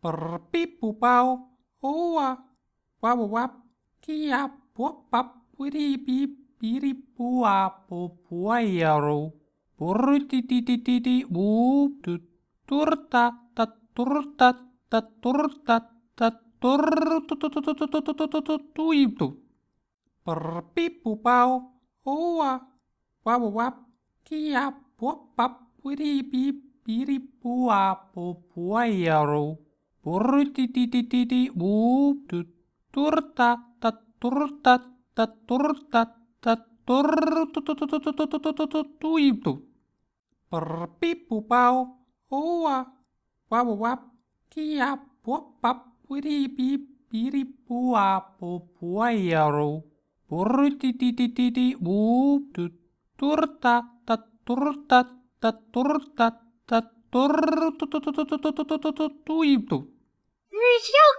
perpipupau oa wawawap kia buapap wiribi biripua pupuayaru bu tu turta turta, turta, taturta taturta yaro Purutitititi bu turta tat turta ta turta tat itu perpipu pau oa wawap kiap wapap wiri biri puapu puayaro purutitititi bu turta ta turta tat turta tat 嘟嘟嘟嘟嘟嘟嘟嘟嘟嘟嘟嘟嘟！日嘟